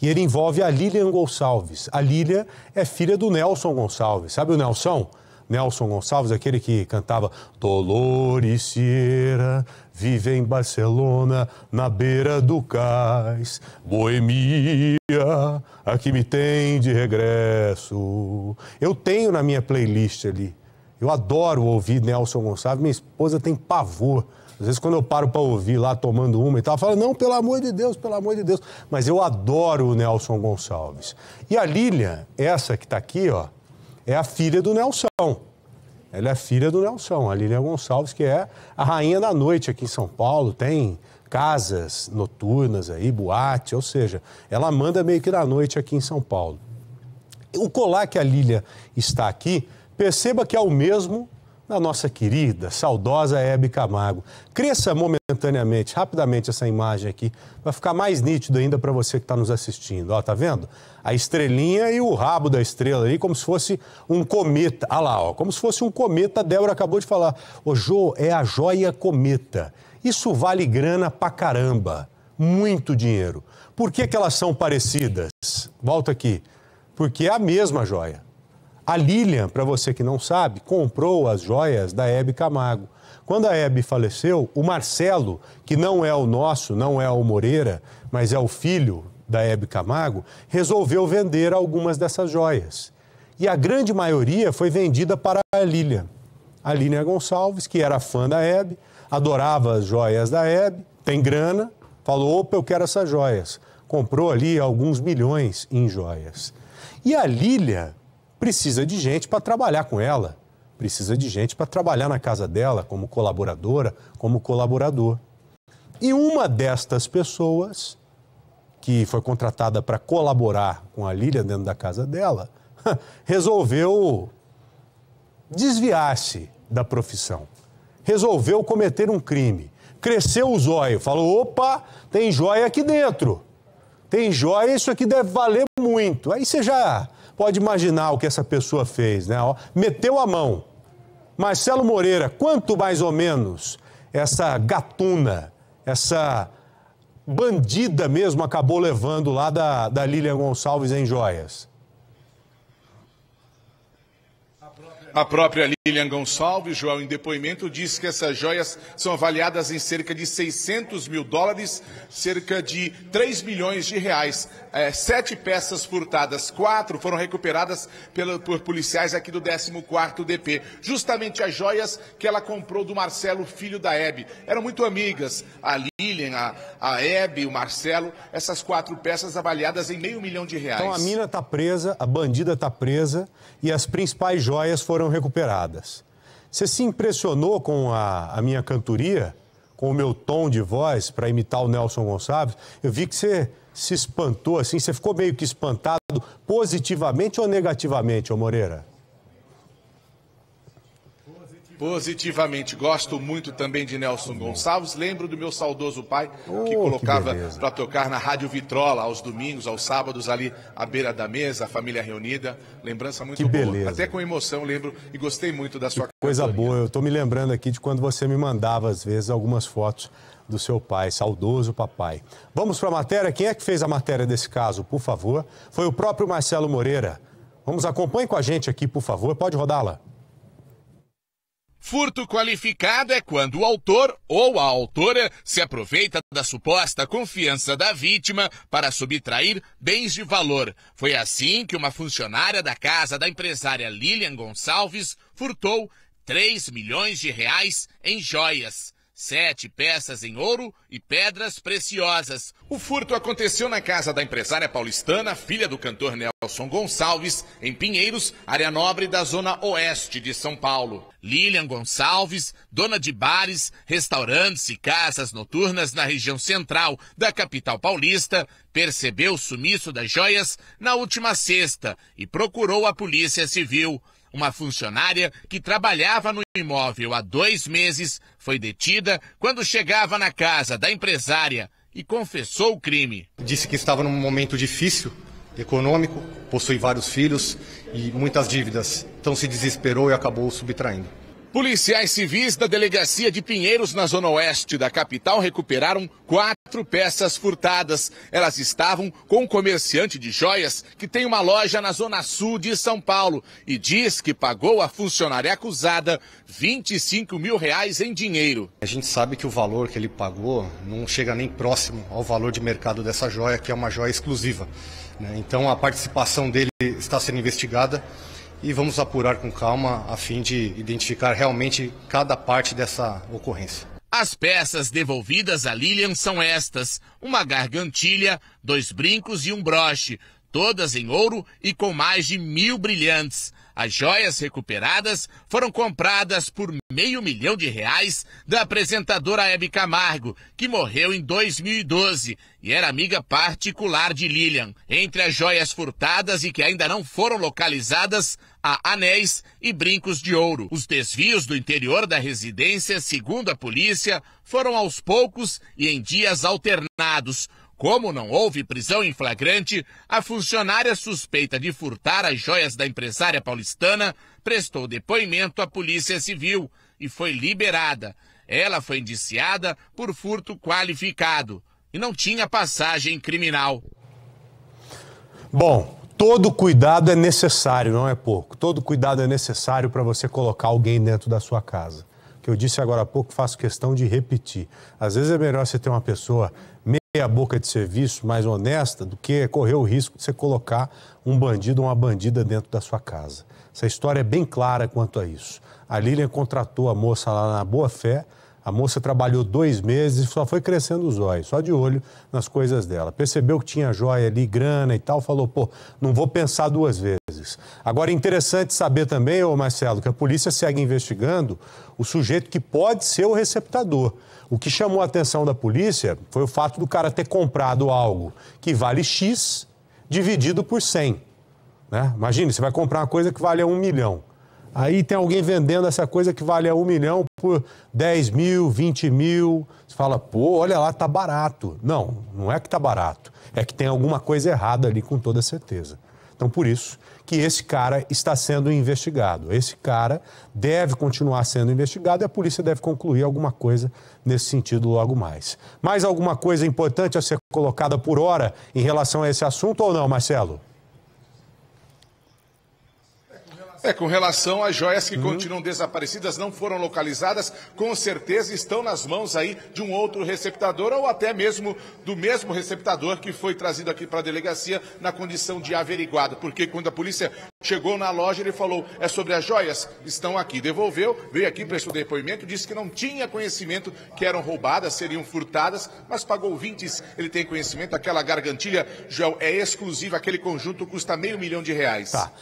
E ele envolve a Lilian Gonçalves. A Lilian é filha do Nelson Gonçalves. Sabe o Nelson? Nelson Gonçalves, aquele que cantava Dolores Sierra vive em Barcelona, na beira do cais. Boemia, aqui me tem de regresso. Eu tenho na minha playlist ali. Eu adoro ouvir Nelson Gonçalves, minha esposa tem pavor às vezes, quando eu paro para ouvir lá tomando uma e tal, eu falo, não, pelo amor de Deus, pelo amor de Deus. Mas eu adoro o Nelson Gonçalves. E a Lilian, essa que está aqui, ó, é a filha do Nelson. Ela é filha do Nelson, a Lilian Gonçalves, que é a rainha da noite aqui em São Paulo. Tem casas noturnas aí, boate, ou seja, ela manda meio que da noite aqui em São Paulo. O colar que a Lilia está aqui, perceba que é o mesmo da nossa querida, saudosa Hebe Camargo. Cresça momentaneamente, rapidamente essa imagem aqui, vai ficar mais nítido ainda para você que está nos assistindo. Ó, tá vendo? A estrelinha e o rabo da estrela aí, como se fosse um cometa. Olha ah lá, ó, como se fosse um cometa. A Débora acabou de falar. Ô, Jô, é a joia cometa. Isso vale grana pra caramba. Muito dinheiro. Por que, que elas são parecidas? Volta aqui. Porque é a mesma joia. A Lilian, para você que não sabe, comprou as joias da Hebe Camargo. Quando a Hebe faleceu, o Marcelo, que não é o nosso, não é o Moreira, mas é o filho da Hebe Camargo, resolveu vender algumas dessas joias. E a grande maioria foi vendida para a Lilian. A Lilian Gonçalves, que era fã da Hebe, adorava as joias da Hebe, tem grana, falou: opa, eu quero essas joias. Comprou ali alguns milhões em joias. E a Lília precisa de gente para trabalhar com ela, precisa de gente para trabalhar na casa dela como colaboradora, como colaborador. E uma destas pessoas, que foi contratada para colaborar com a Lília dentro da casa dela, resolveu desviar-se da profissão. Resolveu cometer um crime. Cresceu o zóio, falou: opa, tem joia aqui dentro. Tem joia, isso aqui deve valer muito. Aí você já pode imaginar o que essa pessoa fez, né? Ó, meteu a mão. Marcelo Moreira, quanto mais ou menos essa gatuna, essa bandida mesmo acabou levando lá da, da Lilian Gonçalves em joias? A própria William Gonçalves, João em depoimento, diz que essas joias são avaliadas em cerca de 600 mil dólares, cerca de 3 milhões de reais. É, sete peças furtadas, quatro foram recuperadas por policiais aqui do 14º DP. Justamente as joias que ela comprou do Marcelo, filho da Hebe. Eram muito amigas, a Lilian, a, a Hebe, o Marcelo, essas quatro peças avaliadas em meio milhão de reais. Então a mina está presa, a bandida está presa e as principais joias foram recuperadas. Você se impressionou com a, a minha cantoria, com o meu tom de voz para imitar o Nelson Gonçalves? Eu vi que você se espantou assim, você ficou meio que espantado positivamente ou negativamente, ô Moreira? Positivamente. Gosto muito também de Nelson Gonçalves. Lembro do meu saudoso pai, oh, que oh, colocava para tocar na Rádio Vitrola aos domingos, aos sábados, ali à beira da mesa, a família reunida. Lembrança muito que boa. Beleza. Até com emoção, lembro e gostei muito da sua que Coisa cantoria. boa. Eu estou me lembrando aqui de quando você me mandava, às vezes, algumas fotos do seu pai, saudoso papai. Vamos para a matéria. Quem é que fez a matéria desse caso, por favor? Foi o próprio Marcelo Moreira. Vamos acompanhe com a gente aqui, por favor. Pode rodá-la. Furto qualificado é quando o autor ou a autora se aproveita da suposta confiança da vítima para subtrair bens de valor. Foi assim que uma funcionária da casa da empresária Lilian Gonçalves furtou 3 milhões de reais em joias sete peças em ouro e pedras preciosas. O furto aconteceu na casa da empresária paulistana, filha do cantor Nelson Gonçalves, em Pinheiros, área nobre da zona oeste de São Paulo. Lilian Gonçalves, dona de bares, restaurantes e casas noturnas na região central da capital paulista, percebeu o sumiço das joias na última sexta e procurou a Polícia Civil. Uma funcionária que trabalhava no imóvel há dois meses foi detida quando chegava na casa da empresária e confessou o crime. Disse que estava num momento difícil econômico, possui vários filhos e muitas dívidas. Então se desesperou e acabou subtraindo. Policiais civis da delegacia de Pinheiros, na zona oeste da capital, recuperaram quatro quatro peças furtadas. Elas estavam com um comerciante de joias que tem uma loja na zona sul de São Paulo e diz que pagou a funcionária acusada 25 mil reais em dinheiro. A gente sabe que o valor que ele pagou não chega nem próximo ao valor de mercado dessa joia, que é uma joia exclusiva. Né? Então a participação dele está sendo investigada e vamos apurar com calma a fim de identificar realmente cada parte dessa ocorrência. As peças devolvidas a Lilian são estas: uma gargantilha, dois brincos e um broche, todas em ouro e com mais de mil brilhantes. As joias recuperadas foram compradas por meio milhão de reais da apresentadora Hebe Camargo, que morreu em 2012 e era amiga particular de Lilian. Entre as joias furtadas e que ainda não foram localizadas, há anéis e brincos de ouro. Os desvios do interior da residência, segundo a polícia, foram aos poucos e em dias alternados, como não houve prisão em flagrante, a funcionária suspeita de furtar as joias da empresária paulistana prestou depoimento à Polícia Civil e foi liberada. Ela foi indiciada por furto qualificado e não tinha passagem criminal. Bom, todo cuidado é necessário, não é pouco. Todo cuidado é necessário para você colocar alguém dentro da sua casa. O que eu disse agora há pouco, faço questão de repetir. Às vezes é melhor você ter uma pessoa a boca de serviço mais honesta do que correr o risco de você colocar um bandido ou uma bandida dentro da sua casa. Essa história é bem clara quanto a isso. A Lilian contratou a moça lá na Boa Fé, a moça trabalhou dois meses e só foi crescendo os olhos, só de olho nas coisas dela. Percebeu que tinha joia ali, grana e tal, falou: pô, não vou pensar duas vezes. Agora Agora, é interessante saber também, ô Marcelo, que a polícia segue investigando o sujeito que pode ser o receptador. O que chamou a atenção da polícia foi o fato do cara ter comprado algo que vale X dividido por 100. Né? Imagine, você vai comprar uma coisa que vale a um milhão. Aí tem alguém vendendo essa coisa que vale a um milhão por 10 mil, 20 mil. Você fala, pô, olha lá, tá barato. Não, não é que tá barato. É que tem alguma coisa errada ali, com toda certeza. Então, por isso que esse cara está sendo investigado. Esse cara deve continuar sendo investigado e a polícia deve concluir alguma coisa nesse sentido logo mais. Mais alguma coisa importante a ser colocada por hora em relação a esse assunto ou não, Marcelo? É, com relação às joias que uhum. continuam desaparecidas, não foram localizadas, com certeza estão nas mãos aí de um outro receptador ou até mesmo do mesmo receptador que foi trazido aqui para a delegacia na condição de averiguado. Porque quando a polícia chegou na loja, ele falou: é sobre as joias, estão aqui. Devolveu, veio aqui, prestou depoimento, disse que não tinha conhecimento que eram roubadas, seriam furtadas, mas pagou 20. Ele tem conhecimento, aquela gargantilha, Joel, é exclusiva, aquele conjunto custa meio milhão de reais. Tá.